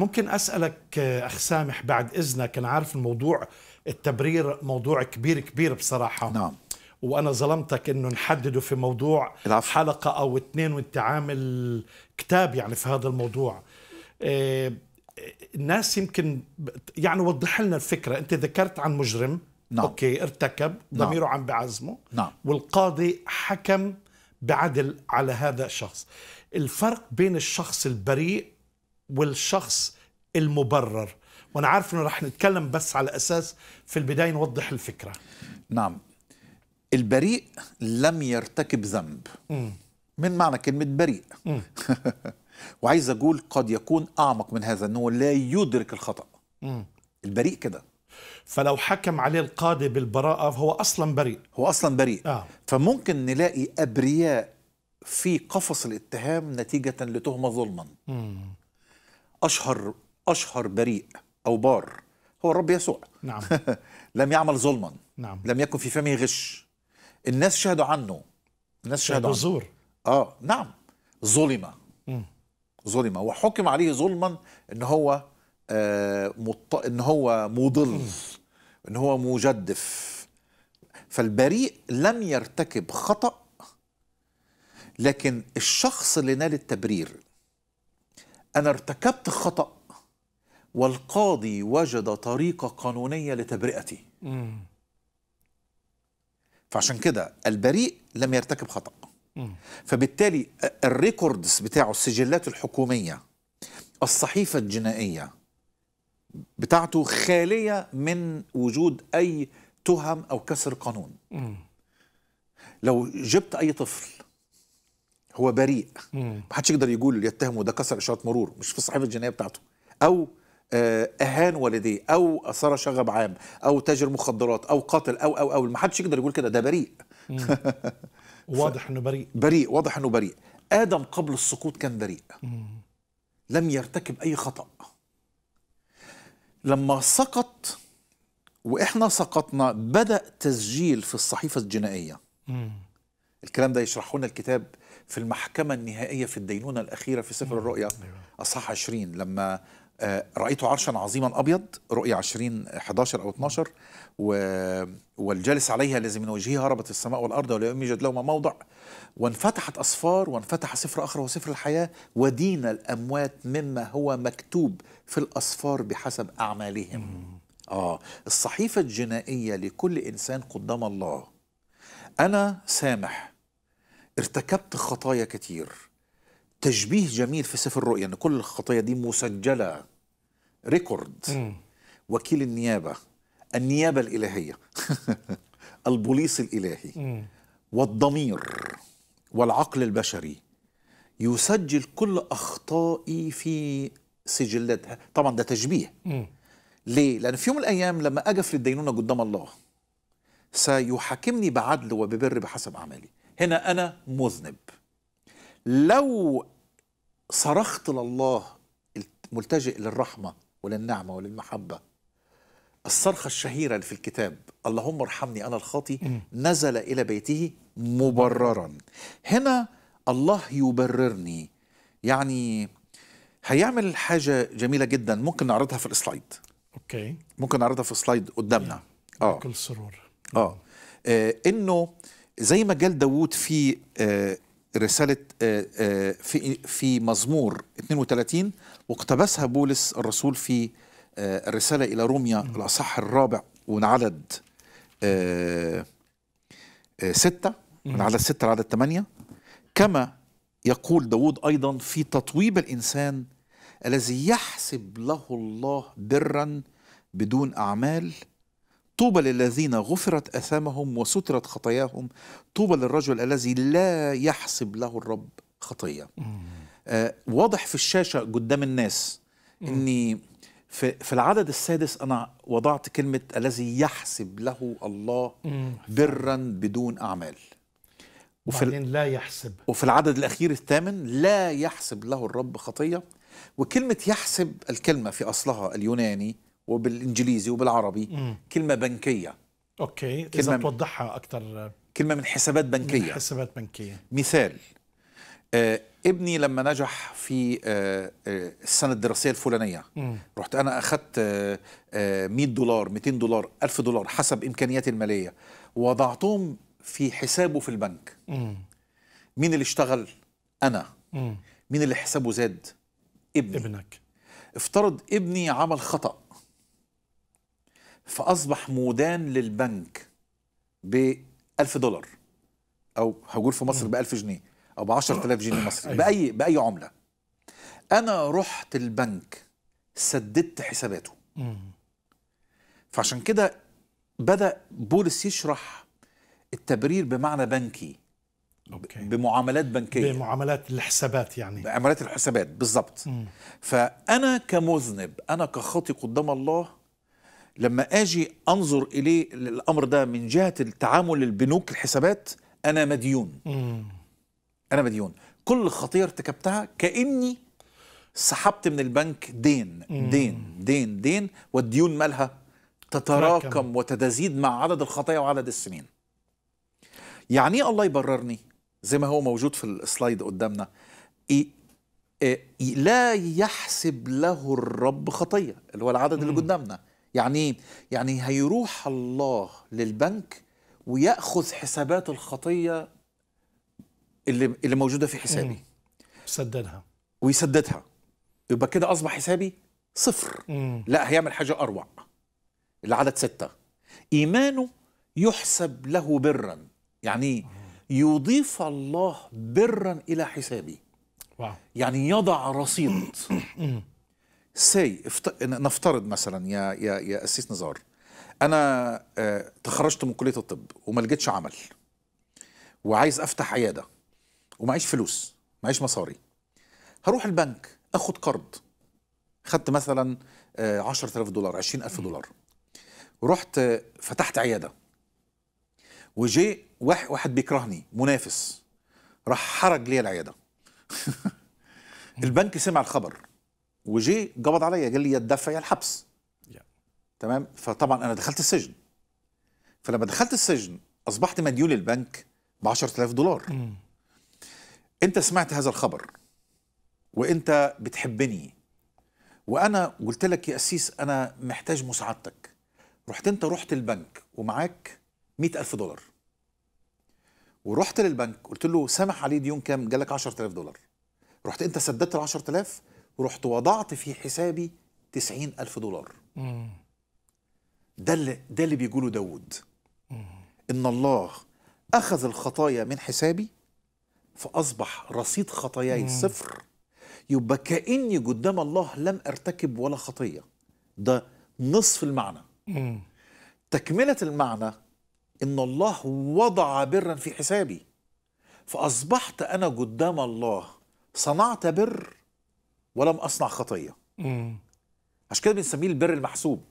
ممكن أسألك آه، أخ سامح بعد إذنك أنا عارف الموضوع التبرير موضوع كبير كبير بصراحة نعم وانا ظلمتك انه نحدده في موضوع العفو. حلقه او اثنين وانت عامل كتاب يعني في هذا الموضوع آه، الناس يمكن يعني وضح لنا الفكره انت ذكرت عن مجرم نعم. اوكي ارتكب نعم. ضميره عم بعزمه نعم. والقاضي حكم بعدل على هذا الشخص الفرق بين الشخص البريء والشخص المبرر وانا عارف انه رح نتكلم بس على اساس في البدايه نوضح الفكره نعم البريء لم يرتكب ذنب من معنى كلمه بريء وعايز اقول قد يكون اعمق من هذا انه لا يدرك الخطا م. البريء كده فلو حكم عليه القاضي بالبراءه فهو اصلا بريء هو اصلا بريء آه. فممكن نلاقي ابرياء في قفص الاتهام نتيجه لتهمه ظلما مم. اشهر اشهر بريء او بار هو الرب يسوع نعم لم يعمل ظلما نعم لم يكن في فمه غش الناس شهدوا عنه الناس شهدوا عنه اه نعم ظلم ظلم وحكم عليه ظلما ان هو آه مط... ان هو مضل ان هو مجدف فالبريء لم يرتكب خطأ لكن الشخص اللي نال التبرير أنا ارتكبت خطأ والقاضي وجد طريقة قانونية لتبرئتي مم. فعشان كده البريء لم يرتكب خطأ مم. فبالتالي الريكوردز بتاعه السجلات الحكومية الصحيفة الجنائية بتاعته خالية من وجود أي تهم أو كسر قانون مم. لو جبت أي طفل هو بريء ما حدش يقدر يقول يتهمه ده كسر اشاره مرور مش في الصحيفه الجنائيه بتاعته او آه، اهان والديه او اثار شغب عام او تاجر مخدرات او قاتل او او او ما حدش يقدر يقول كده ده بريء واضح انه بريء بريء واضح انه بريء ادم قبل السقوط كان بريء لم يرتكب اي خطا لما سقط واحنا سقطنا بدا تسجيل في الصحيفه الجنائيه الكلام ده يشرحه لنا الكتاب في المحكمة النهائية في الدينونة الأخيرة في سفر الرؤيا أيوة. أصحاح 20 لما آه، رأيت عرشا عظيما أبيض رؤيا 20 11 أو 12 و... والجالس عليها الذي من وجهه هربت السماء والأرض ولم يوجد لهما موضع وانفتحت أصفار وانفتح سفر آخر وسفر الحياة ودين الأموات مما هو مكتوب في الأصفار بحسب أعمالهم آه الصحيفة الجنائية لكل إنسان قدام الله أنا سامح ارتكبت خطايا كتير تشبيه جميل في سفر الرؤيا ان كل الخطايا دي مسجله ريكورد وكيل النيابه النيابه الالهيه البوليس الالهي والضمير والعقل البشري يسجل كل اخطائي في سجلاتها طبعا ده تشبيه ليه لان في يوم من الايام لما اجف للدينونه قدام الله سيحاكمني بعدل وببر بحسب اعمالي هنا أنا مذنب لو صرخت لله ملتجئ للرحمة وللنعمة وللمحبة الصرخة الشهيرة اللي في الكتاب اللهم ارحمني أنا الخاطي نزل إلى بيته مبررا هنا الله يبررني يعني هيعمل حاجة جميلة جدا ممكن نعرضها في السلايد اوكي ممكن نعرضها في السلايد قدامنا اه بكل سرور اه, آه. انه زي ما قال داوود في آه، رسالة آه، آه، في في مزمور 32 واقتبسها بولس الرسول في الرسالة إلى روميا الأصح الرابع ومن عدد ستة من عدد ستة لعدد ثمانية كما يقول داود أيضا في تطويب الإنسان الذي يحسب له الله برا بدون أعمال طوبى للذين غفرت اثامهم وسترت خطاياهم طوبى للرجل الذي لا يحسب له الرب خطيه آه واضح في الشاشه قدام الناس اني في, في العدد السادس انا وضعت كلمه الذي يحسب له الله برا بدون اعمال وفي لا يحسب وفي العدد الاخير الثامن لا يحسب له الرب خطيه وكلمه يحسب الكلمه في اصلها اليوناني وبالانجليزي وبالعربي مم. كلمه بنكيه اوكي كلمة اذا توضحها اكثر كلمه من حسابات بنكيه من حسابات بنكيه مثال آه ابني لما نجح في آه آه السنه الدراسيه الفلانيه مم. رحت انا اخذت 100 آه, آه، دولار 200 دولار 1000 دولار حسب امكانياتي الماليه وضعتهم في حسابه في البنك مم. مين اللي اشتغل انا مم. مين اللي حسابه زاد ابني ابنك افترض ابني عمل خطأ فأصبح مدان للبنك ب 1000 دولار أو هقول في مصر ب 1000 جنيه أو ب 10000 جنيه مصري أيوه. بأي بأي عملة أنا رحت البنك سددت حساباته فعشان كده بدأ بولس يشرح التبرير بمعنى بنكي أوكي. بمعاملات بنكيه بمعاملات الحسابات يعني بمعاملات الحسابات بالظبط فانا كمذنب انا كخاطي قدام الله لما اجي انظر اليه الامر ده من جهه التعامل البنوك الحسابات انا مديون مم. انا مديون كل خطيه ارتكبتها كاني سحبت من البنك دين مم. دين دين دين والديون مالها تتراكم تركم. وتتزيد مع عدد الخطايا وعدد السنين يعني ايه الله يبررني زي ما هو موجود في السلايد قدامنا إيه إيه لا يحسب له الرب خطيه اللي هو العدد مم. اللي قدامنا يعني يعني هيروح الله للبنك وياخذ حسابات الخطيه اللي اللي موجوده في حسابي سددها ويسددها يبقى كده اصبح حسابي صفر مم. لا هيعمل حاجه اروع العدد ستة ايمانه يحسب له برا يعني يضيف الله برا الى حسابي واو. يعني يضع رصيد سي افت... نفترض مثلا يا يا يا اسيس نزار انا آه تخرجت من كليه الطب وما لقيتش عمل وعايز افتح عياده ومعيش فلوس معيش مصاري هروح البنك اخد قرض خدت مثلا آه 10000 دولار 20000 دولار ورحت آه، فتحت عياده وجي واحد, واحد بيكرهني منافس راح حرج لي العياده البنك سمع الخبر وجي قبض عليا قال لي يا يا الحبس تمام فطبعا انا دخلت السجن فلما دخلت السجن اصبحت مديون للبنك ب 10000 دولار mm. انت سمعت هذا الخبر وانت بتحبني وانا قلت لك يا اسيس انا محتاج مساعدتك رحت انت رحت البنك ومعاك 100000 دولار ورحت للبنك قلت له سامح عليه ديون كام؟ قال لك 10000 دولار رحت انت سددت ال 10000 رحت وضعت في حسابي تسعين ألف دولار ده اللي, ده اللي بيقوله داود إن الله أخذ الخطايا من حسابي فأصبح رصيد خطاياي صفر يبقى كأني قدام الله لم أرتكب ولا خطية ده نصف المعنى تكملة المعنى إن الله وضع برا في حسابي فأصبحت أنا قدام الله صنعت بر ولم أصنع خطية عشان كده بنسميه البر المحسوب